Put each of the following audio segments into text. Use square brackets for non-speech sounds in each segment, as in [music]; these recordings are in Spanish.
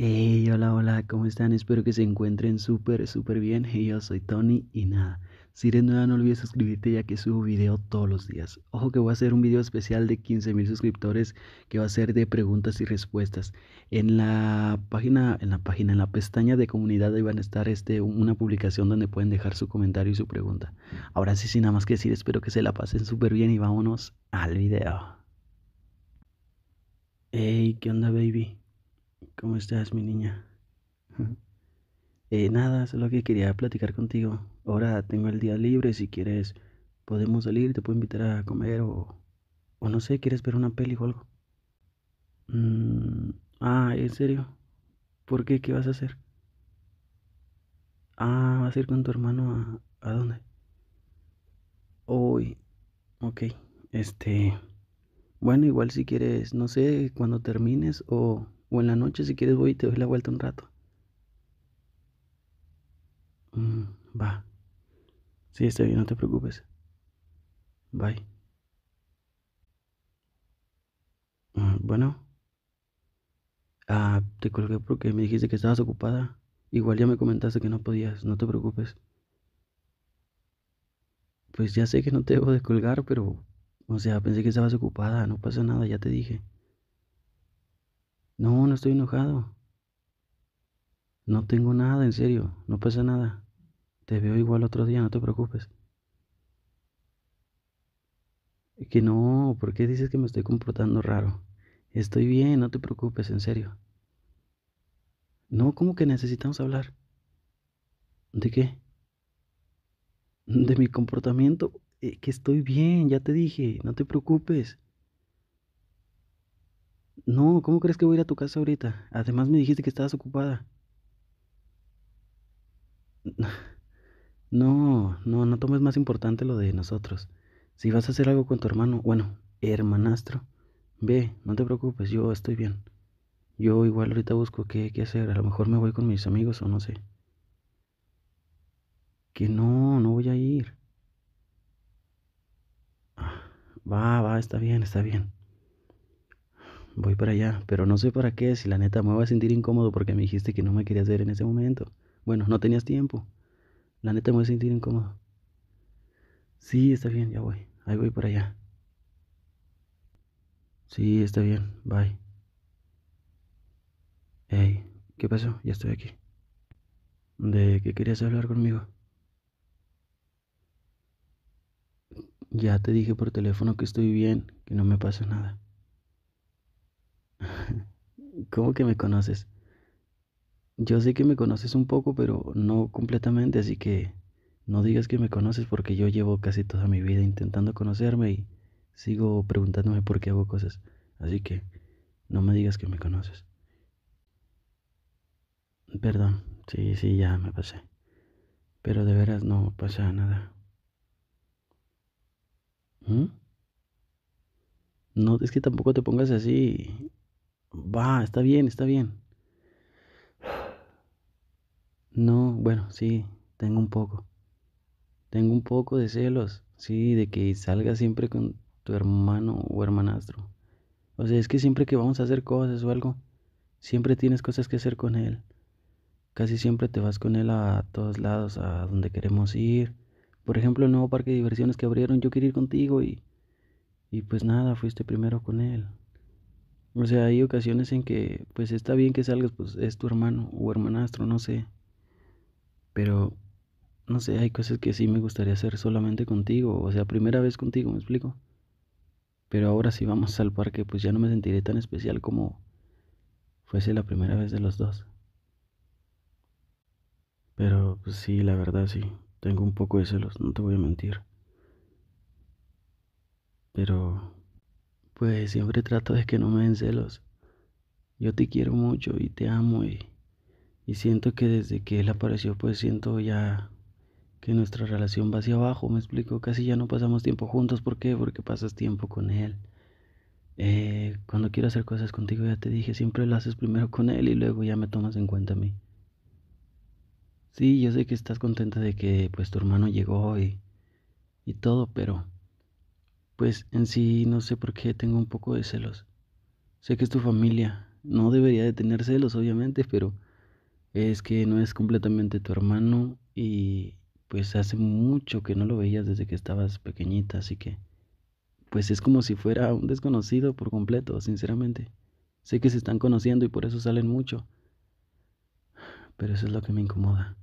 Hey, hola, hola, ¿cómo están? Espero que se encuentren súper, súper bien. yo soy Tony y nada. Si eres nueva, no olvides suscribirte ya que subo video todos los días. Ojo que voy a hacer un video especial de 15.000 suscriptores que va a ser de preguntas y respuestas. En la página, en la página, en la pestaña de comunidad ahí van a estar este, una publicación donde pueden dejar su comentario y su pregunta. Ahora sí, sin nada más que decir, espero que se la pasen súper bien y vámonos al video. Hey, ¿qué onda, baby? ¿Cómo estás, mi niña? eh, nada, solo que quería platicar contigo. Ahora tengo el día libre, si quieres podemos salir, te puedo invitar a comer o, o no sé, ¿quieres ver una peli o algo? Mm, ah, ¿en serio? ¿Por qué? ¿Qué vas a hacer? Ah, ¿vas a ir con tu hermano a, a dónde? Uy, ok, este... Bueno, igual si quieres, no sé, cuando termines o, o en la noche si quieres voy y te doy la vuelta un rato. Mm, va. Sí, está bien, no te preocupes. Bye. Mm, bueno. Ah, te colgué porque me dijiste que estabas ocupada. Igual ya me comentaste que no podías, no te preocupes. Pues ya sé que no te debo descolgar, pero o sea, pensé que estabas ocupada, no pasa nada, ya te dije. No, no estoy enojado. No tengo nada, en serio, no pasa nada. Te veo igual otro día, no te preocupes. Que no, ¿por qué dices que me estoy comportando raro? Estoy bien, no te preocupes, en serio. No, ¿cómo que necesitamos hablar? ¿De qué? ¿De mi comportamiento? Eh, que estoy bien, ya te dije, no te preocupes. No, ¿cómo crees que voy a ir a tu casa ahorita? Además me dijiste que estabas ocupada. [laughs] No, no, no tomes más importante lo de nosotros. Si vas a hacer algo con tu hermano, bueno, hermanastro, ve, no te preocupes, yo estoy bien. Yo igual ahorita busco qué, qué hacer, a lo mejor me voy con mis amigos o no sé. Que no, no voy a ir. Va, va, está bien, está bien. Voy para allá, pero no sé para qué, si la neta me voy a sentir incómodo porque me dijiste que no me querías ver en ese momento. Bueno, no tenías tiempo. La neta me voy a sentir incómodo. Sí, está bien, ya voy. Ahí voy para allá. Sí, está bien, bye. Hey, ¿qué pasó? Ya estoy aquí. ¿De qué querías hablar conmigo? Ya te dije por teléfono que estoy bien, que no me pasa nada. [laughs] ¿Cómo que me conoces? Yo sé que me conoces un poco, pero no completamente, así que no digas que me conoces porque yo llevo casi toda mi vida intentando conocerme y sigo preguntándome por qué hago cosas. Así que no me digas que me conoces. Perdón, sí, sí, ya me pasé. Pero de veras no pasa nada. No, es que tampoco te pongas así. Va, está bien, está bien. No, bueno, sí, tengo un poco. Tengo un poco de celos, sí, de que salgas siempre con tu hermano o hermanastro. O sea, es que siempre que vamos a hacer cosas o algo, siempre tienes cosas que hacer con él. Casi siempre te vas con él a todos lados, a donde queremos ir por ejemplo, el nuevo parque de diversiones que abrieron, yo quería ir contigo y, y pues nada, fuiste primero con él. O sea, hay ocasiones en que pues está bien que salgas, pues es tu hermano o hermanastro, no sé. Pero, no sé, hay cosas que sí me gustaría hacer solamente contigo, o sea, primera vez contigo, me explico. Pero ahora sí vamos al parque, pues ya no me sentiré tan especial como fuese la primera vez de los dos. Pero pues sí, la verdad sí. Tengo un poco de celos, no te voy a mentir. Pero, pues siempre trato de que no me den celos. Yo te quiero mucho y te amo y, y siento que desde que él apareció, pues siento ya que nuestra relación va hacia abajo. Me explico, casi ya no pasamos tiempo juntos. ¿Por qué? Porque pasas tiempo con él. Eh, cuando quiero hacer cosas contigo, ya te dije, siempre lo haces primero con él y luego ya me tomas en cuenta a mí. Sí, yo sé que estás contenta de que pues tu hermano llegó y, y todo, pero pues en sí no sé por qué tengo un poco de celos. Sé que es tu familia, no debería de tener celos obviamente, pero es que no es completamente tu hermano y pues hace mucho que no lo veías desde que estabas pequeñita, así que pues es como si fuera un desconocido por completo, sinceramente. Sé que se están conociendo y por eso salen mucho, pero eso es lo que me incomoda.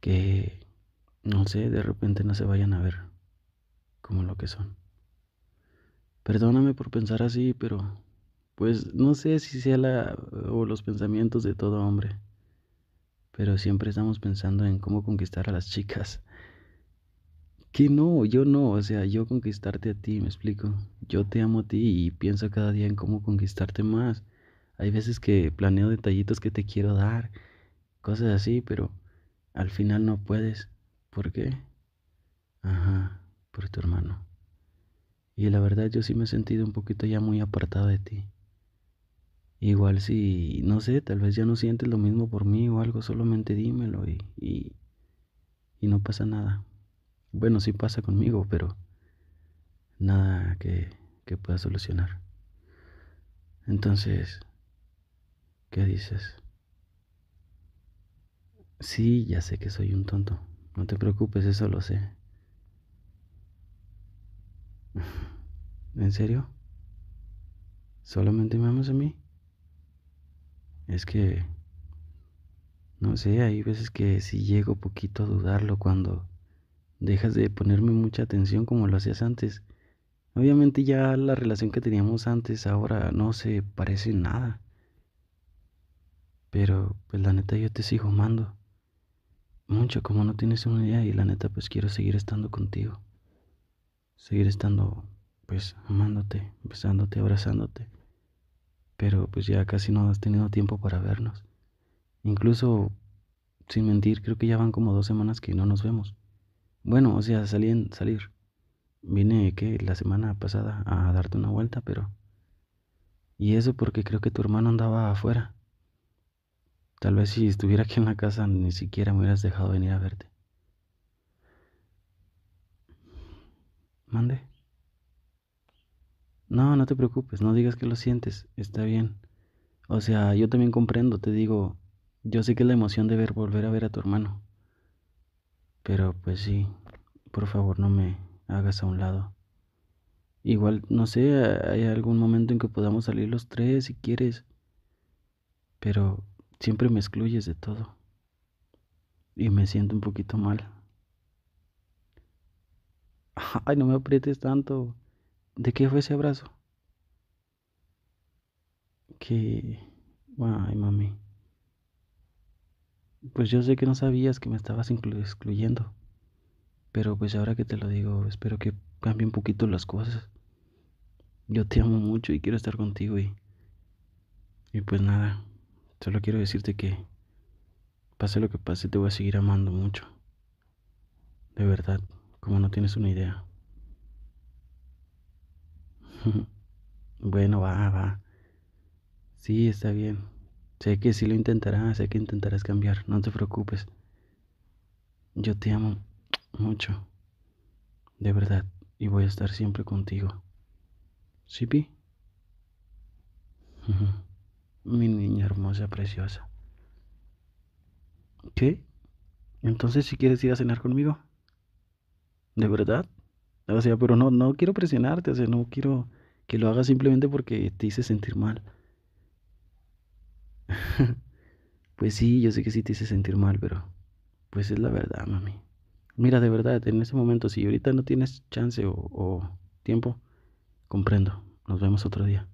Que, no sé, de repente no se vayan a ver como lo que son. Perdóname por pensar así, pero pues no sé si sea la o los pensamientos de todo hombre. Pero siempre estamos pensando en cómo conquistar a las chicas. Que no, yo no, o sea, yo conquistarte a ti, me explico. Yo te amo a ti y pienso cada día en cómo conquistarte más. Hay veces que planeo detallitos que te quiero dar, cosas así, pero al final no puedes. ¿Por qué? Ajá, por tu hermano. Y la verdad yo sí me he sentido un poquito ya muy apartado de ti. Igual si, no sé, tal vez ya no sientes lo mismo por mí o algo, solamente dímelo y, y, no pasa nada. Bueno, sí pasa conmigo, pero nada que, que pueda solucionar. Entonces, ¿Qué dices? Sí, ya sé que soy un tonto. No te preocupes, eso lo sé. ¿En serio? ¿Solamente me amas a mí? Es que... No sé, hay veces que si llego poquito a dudarlo cuando dejas de ponerme mucha atención como lo hacías antes. Obviamente ya la relación que teníamos antes ahora no se parece en nada. Pero, pues la neta, yo te sigo amando. Mucho, como no tienes una idea. Y la neta, pues quiero seguir estando contigo. Seguir estando, pues, amándote, besándote, abrazándote. Pero, pues ya casi no has tenido tiempo para vernos. Incluso, sin mentir, creo que ya van como dos semanas que no nos vemos. Bueno, o sea, salí en salir. Vine, que La semana pasada a darte una vuelta, pero... Y eso porque creo que tu hermano andaba afuera. Tal vez si estuviera aquí en la casa ni siquiera me hubieras dejado venir a verte. Mande. No, no te preocupes, no digas que lo sientes, está bien. O sea, yo también comprendo, te digo, yo sé que es la emoción de ver volver a ver a tu hermano. Pero pues sí, por favor no me hagas a un lado. Igual, no sé, hay algún momento en que podamos salir los tres si quieres. Pero Siempre me excluyes de todo. Y me siento un poquito mal. [laughs] Ay, no me aprietes tanto. ¿De qué fue ese abrazo? Que... Ay, mami. Pues yo sé que no sabías que me estabas excluyendo. Pero pues ahora que te lo digo, espero que cambie un poquito las cosas. Yo te amo mucho y quiero estar contigo y... Y pues nada. Solo quiero decirte que, pase lo que pase, te voy a seguir amando mucho. De verdad, como no tienes una idea. [laughs] bueno, va, va. Sí, está bien. Sé que sí lo intentarás, sé que intentarás cambiar, no te preocupes. Yo te amo mucho. De verdad, y voy a estar siempre contigo. ¿Sí, Pi? [laughs] mi niña hermosa, preciosa. ¿Qué? Entonces, si quieres ir a cenar conmigo. ¿De verdad? O sea, pero no, no quiero presionarte, o sea, no quiero que lo hagas simplemente porque te hice sentir mal. [laughs] pues sí, yo sé que sí te hice sentir mal, pero pues es la verdad, mami. Mira, de verdad, en ese momento, si ahorita no tienes chance o tiempo, comprendo. Nos vemos otro día.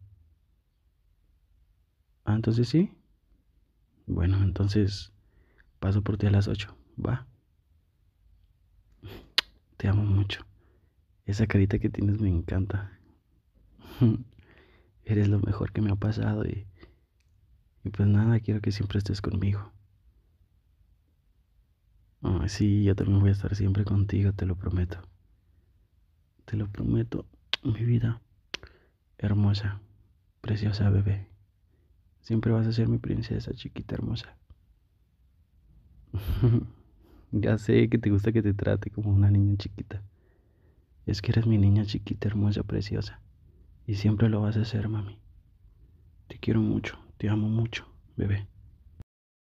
Ah, entonces sí. Bueno, entonces paso por ti a las 8. Va. Te amo mucho. Esa carita que tienes me encanta. [laughs] Eres lo mejor que me ha pasado y, y pues nada, quiero que siempre estés conmigo. sí, yo también voy a estar siempre contigo, te lo prometo. Te lo prometo, mi vida. Hermosa, preciosa bebé. Siempre vas a ser mi princesa, chiquita hermosa. [laughs] ya sé que te gusta que te trate como una niña chiquita. Es que eres mi niña chiquita, hermosa, preciosa. Y siempre lo vas a hacer, mami. Te quiero mucho, te amo mucho, bebé.